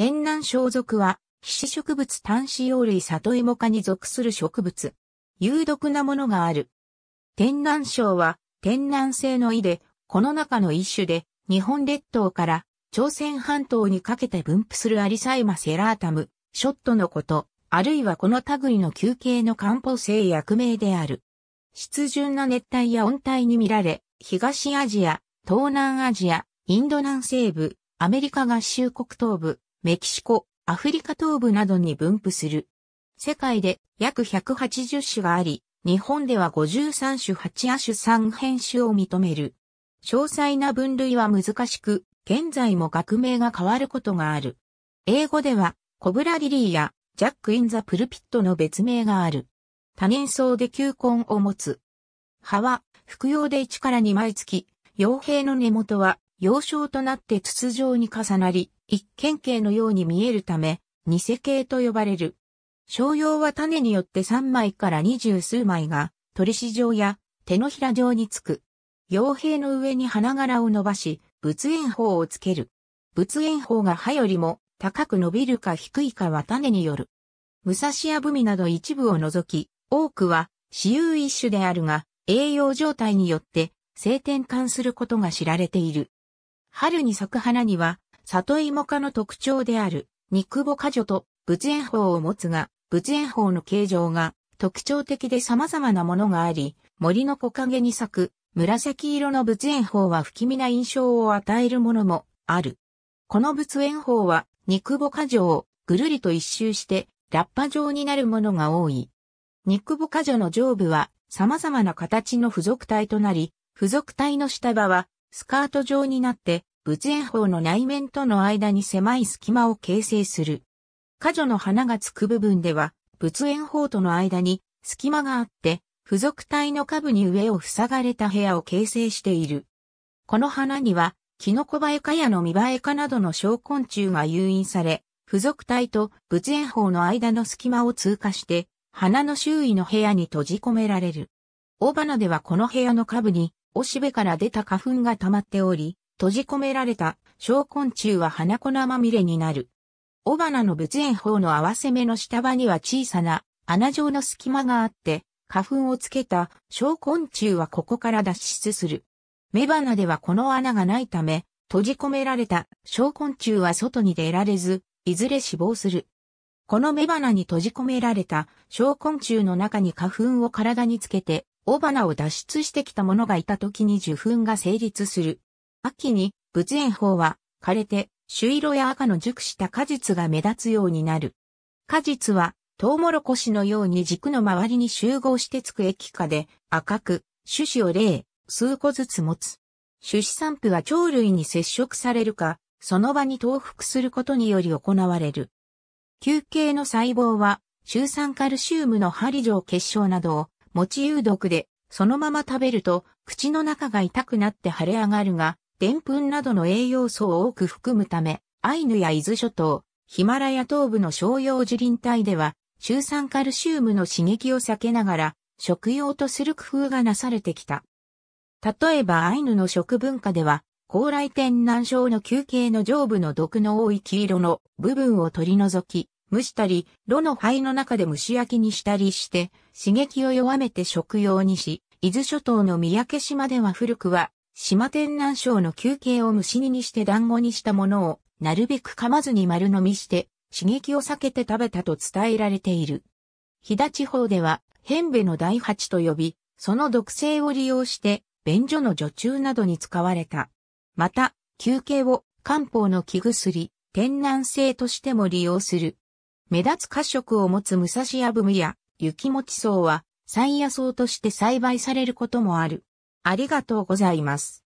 天南小属は、皮脂植物単子葉類里芋科に属する植物。有毒なものがある。天南小は、天南性の胃で、この中の一種で、日本列島から朝鮮半島にかけて分布するアリサイマセラータム、ショットのこと、あるいはこの類の休憩の漢方性薬名である。湿潤な熱帯や温帯に見られ、東アジア、東南アジア、インド南西部、アメリカ合衆国東部、メキシコ、アフリカ東部などに分布する。世界で約180種があり、日本では53種8亜種3変種を認める。詳細な分類は難しく、現在も学名が変わることがある。英語では、コブラリリーやジャック・イン・ザ・プルピットの別名がある。多年草で球根を持つ。葉は、服用で1から2枚付き、傭兵の根元は、幼少となって筒状に重なり、一見形のように見えるため、偽形と呼ばれる。商用は種によって3枚から二十数枚が、取市状や手のひら状につく。傭兵の上に花柄を伸ばし、仏炎法をつける。仏炎法が葉よりも高く伸びるか低いかは種による。武蔵ブミなど一部を除き、多くは私有一種であるが、栄養状態によって性転換することが知られている。春に咲く花には里芋科の特徴である、肉母果樹と仏炎法を持つが、仏炎法の形状が特徴的で様々なものがあり、森の木陰に咲く紫色の仏炎法は不気味な印象を与えるものもある。この仏炎法は肉母果樹をぐるりと一周してラッパ状になるものが多い。肉母果樹の上部は様々な形の付属体となり、付属体の下場はスカート状になって仏炎法の内面との間に狭い隙間を形成する。花女の花がつく部分では、仏炎法との間に隙間があって、付属体の下部に上を塞がれた部屋を形成している。この花には、キノコバエカやのミバエカなどの小昆虫が誘引され、付属体と仏炎法の間の隙間を通過して、花の周囲の部屋に閉じ込められる。大花ではこの部屋の下部に、おしべから出た花粉が溜まっており、閉じ込められた小昆虫は花粉まみれになる。尾花の仏炎法の合わせ目の下場には小さな穴状の隙間があって、花粉をつけた小昆虫はここから脱出する。雌花ではこの穴がないため、閉じ込められた小昆虫は外に出られず、いずれ死亡する。この雌花に閉じ込められた小昆虫の中に花粉を体につけて、雄花を脱出してきた者がいた時に受粉が成立する。秋に、仏炎法は枯れて、朱色や赤の熟した果実が目立つようになる。果実は、トウモロコシのように軸の周りに集合してつく液化で、赤く、種子を例数個ずつ持つ。種子散布は鳥類に接触されるか、その場に投服することにより行われる。球形の細胞は、シュウ酸カルシウムの針状結晶などを持ち有毒で、そのまま食べると、口の中が痛くなって腫れ上がるが、澱粉などの栄養素を多く含むため、アイヌや伊豆諸島、ヒマラヤ東部の商用樹林帯では、中酸カルシウムの刺激を避けながら、食用とする工夫がなされてきた。例えばアイヌの食文化では、高麗天南症の休憩の上部の毒の多い黄色の部分を取り除き、蒸したり、炉の灰の中で蒸し焼きにしたりして、刺激を弱めて食用にし、伊豆諸島の三宅島では古くは島天南省の休憩を蒸し煮にして団子にしたものを、なるべく噛まずに丸飲みして、刺激を避けて食べたと伝えられている。飛騨地方では、ヘンベの第八と呼び、その毒性を利用して、便所の女中などに使われた。また、休憩を漢方の木薬、天南製としても利用する。目立つ褐色を持つ武蔵やブムや雪餅草は、山野草として栽培されることもある。ありがとうございます。